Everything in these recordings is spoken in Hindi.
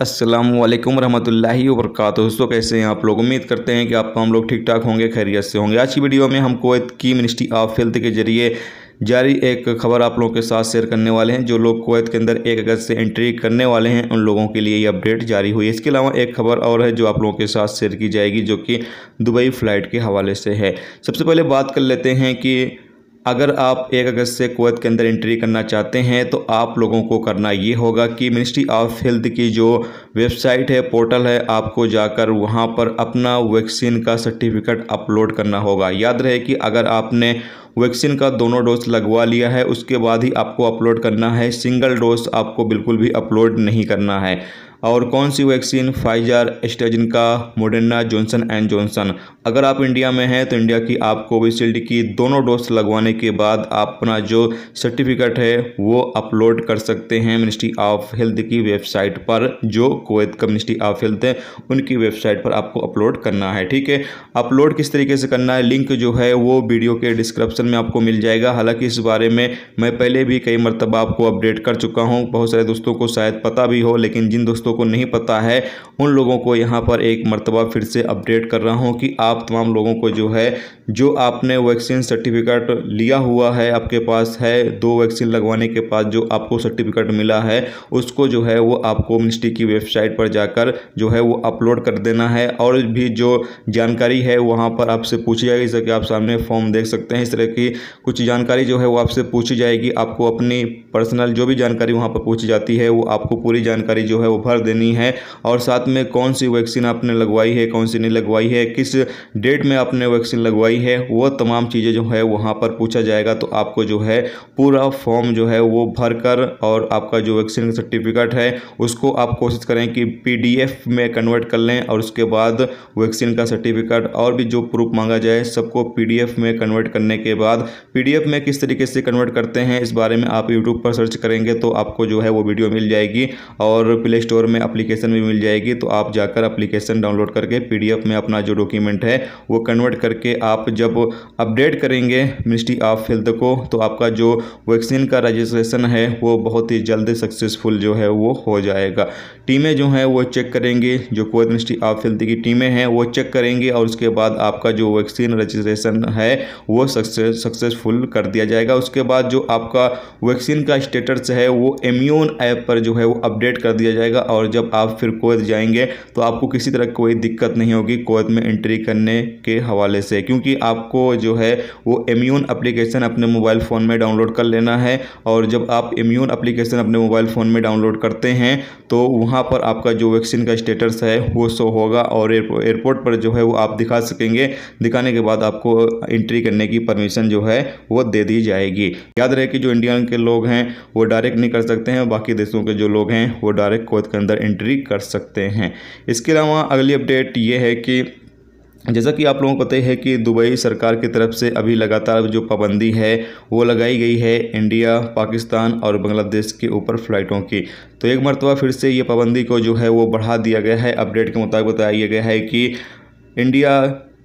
अस्सलाम वालेकुम रहमतुल्लाहि वरक दोस्तों कैसे हैं आप लोग उम्मीद करते हैं कि आप हम लोग ठीक ठाक होंगे खैरियत से होंगे आज की वीडियो में हम कोवैत की मिनिस्ट्री ऑफ हेल्थ के जरिए जारी एक खबर आप लोगों के साथ शेयर करने वाले हैं जो लोग कोवैत के अंदर एक अगस्त से एंट्री करने वाले हैं उन लोगों के लिए ये अपडेट जारी हुई है इसके अलावा एक खबर और है जो आप लोगों के साथ शेयर की जाएगी जो कि दुबई फ़्लाइट के हवाले से है सबसे पहले बात कर लेते हैं कि अगर आप एक अगस्त से कुवैत के अंदर एंट्री करना चाहते हैं तो आप लोगों को करना ये होगा कि मिनिस्ट्री ऑफ हेल्थ की जो वेबसाइट है पोर्टल है आपको जाकर वहाँ पर अपना वैक्सीन का सर्टिफिकेट अपलोड करना होगा याद रहे कि अगर आपने वैक्सीन का दोनों डोज लगवा लिया है उसके बाद ही आपको अपलोड करना है सिंगल डोज आपको बिल्कुल भी अपलोड नहीं करना है और कौन सी वैक्सीन फाइजर का मोडर्ना जॉनसन एंड जॉनसन अगर आप इंडिया में हैं तो इंडिया की आप कोविशील्ड की दोनों डोज लगवाने के बाद आप अपना जो सर्टिफिकेट है वो अपलोड कर सकते हैं मिनिस्ट्री ऑफ हेल्थ की वेबसाइट पर जो कोवैत का मिनिस्ट्री ऑफ हेल्थ है उनकी वेबसाइट पर आपको अपलोड करना है ठीक है अपलोड किस तरीके से करना है लिंक जो है वो वीडियो के डिस्क्रिप्शन में आपको मिल जाएगा हालांकि इस बारे में मैं पहले भी कई मरतबा आपको अपडेट कर चुका हूँ बहुत सारे दोस्तों को शायद पता भी हो लेकिन जिन दोस्तों दोस्तों को नहीं पता है उन लोगों को यहाँ पर एक मरतबा फिर से अपडेट कर रहा हूँ कि आप तमाम लोगों को जो है जो आपने वैक्सीन सर्टिफिकेट लिया हुआ है आपके पास है दो वैक्सीन लगवाने के बाद जो आपको सर्टिफिकेट मिला है उसको जो है वो आपको मिनिस्ट्री की वेबसाइट पर जाकर जो है वो अपलोड कर देना है और भी जो जानकारी है वहाँ पर आपसे पूछी जाएगी जैसे कि आप सामने फॉर्म देख सकते हैं इस तरह की कुछ जानकारी जो है वो आपसे पूछी जाएगी आपको अपनी पर्सनल जो भी जानकारी वहाँ पर पूछी जाती है वो आपको पूरी जानकारी जो है वो भर कर देनी है और साथ में कौन सी वैक्सीन आपने लगवाई है कौन सी नहीं लगवाई है किस डेट में आपने वैक्सीन लगवाई है वो तमाम चीज़ें जो है वहाँ पर पूछा जाएगा तो आपको जो है पूरा फॉर्म जो है वो भर कर और आपका जो वैक्सीन सर्टिफिकेट है उसको आप कोशिश करें कि पी में कन्वर्ट कर लें और उसके बाद वैक्सीन का सर्टिफिकेट और भी जो प्रूफ मांगा जाए सबको पीडीएफ में कन्वर्ट करने के बाद पीडीएफ में किस तरीके से कन्वर्ट करते हैं इस बारे में आप यूट्यूब पर सर्च करेंगे तो आपको जो है वो वीडियो मिल जाएगी और प्ले स्टोर में अप्लीकेशन भी मिल जाएगी तो आप जाकर अप्लीकेशन डाउनलोड करके पी में अपना जो डॉक्यूमेंट है वो कन्वर्ट करके आप जब अपडेट करेंगे मिनिस्ट्री ऑफ हेल्थ को तो आपका जो वैक्सीन का रजिस्ट्रेशन है वो बहुत ही जल्द सक्सेसफुल जो है वो हो जाएगा टीमें जो हैं वो चेक करेंगी जो कोविड मिनिस्ट्री ऑफ हेल्थ की टीमें हैं वो चेक करेंगी और उसके बाद आपका जो वैक्सीन रजिस्ट्रेशन है वो सक्सेसफुल कर दिया जाएगा उसके बाद जो आपका वैक्सीन का स्टेटस है वो इम्यून ऐप पर जो है वो अपडेट कर दिया जाएगा और और जब आप फिर कोत जाएंगे तो आपको किसी तरह कोई दिक्कत नहीं होगी कोत में एंट्री करने के हवाले से क्योंकि आपको जो है वो इम्यून अप्लीकेशन अपने मोबाइल फ़ोन में डाउनलोड कर लेना है और जब आप इम्यून अप्लीकेशन अपने मोबाइल फ़ोन में डाउनलोड करते हैं तो वहाँ पर आपका जो वैक्सीन का स्टेटस है वो शो होगा और एयरपोर्ट पर जो है वो आप दिखा सकेंगे दिखाने के बाद आपको एंट्री करने की परमिशन जो है वो दे दी जाएगी याद रहे कि जो इंडिया के लोग हैं वो डायरेक्ट नहीं कर सकते हैं बाकी देशों के जो लोग हैं वो डायरेक्ट कोत के अंदर एंट्री कर सकते हैं इसके अलावा अगली अपडेट ये है कि जैसा कि आप लोगों को पता है कि दुबई सरकार की तरफ से अभी लगातार जो पाबंदी है वो लगाई गई है इंडिया पाकिस्तान और बांग्लादेश के ऊपर फ़्लाइटों की तो एक मरतबा फिर से ये पाबंदी को जो है वो बढ़ा दिया गया है अपडेट के मुताबिक बताया गया है कि इंडिया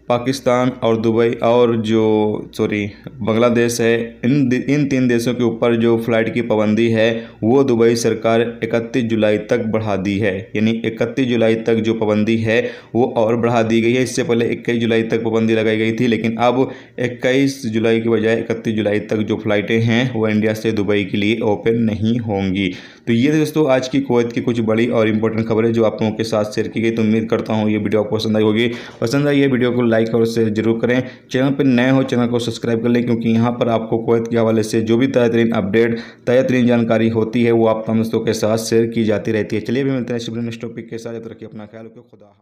पाकिस्तान और दुबई और जो सॉरी बांग्लादेश है इन इन तीन देशों के ऊपर जो फ़्लाइट की पाबंदी है वो दुबई सरकार 31 जुलाई तक बढ़ा दी है यानी 31 जुलाई तक जो पाबंदी है वो और बढ़ा दी गई है इससे पहले 21 जुलाई तक पाबंदी लगाई गई थी लेकिन अब 21 जुलाई के बजाय 31 जुलाई तक जो फ़्लाइटें हैं वो इंडिया से दुबई के लिए ओपन नहीं होंगी तो ये दोस्तों आज की कोवैत की कुछ बड़ी और इंपॉर्टेंट खबरें जो आप लोगों के साथ शेयर की गई तो उम्मीद करता हूँ ये वीडियो आपको पसंद आई होगी पसंद आई ये वीडियो को लाइक और शेयर जरूर करें चैनल पर नए हो चैनल को सब्सक्राइब कर लें क्योंकि यहाँ पर आपको कोवैत के हवाले से जो भी ताज़ा तरीन अपडेट ताज़ा तरीन जानकारी होती है वो आप दोस्तों के साथ शेयर की जाती रहती है चलिए भी मिलते हैं शिवलिंग टॉपिक के साथ याद रखिए अपना ख्याल रखिए खुदा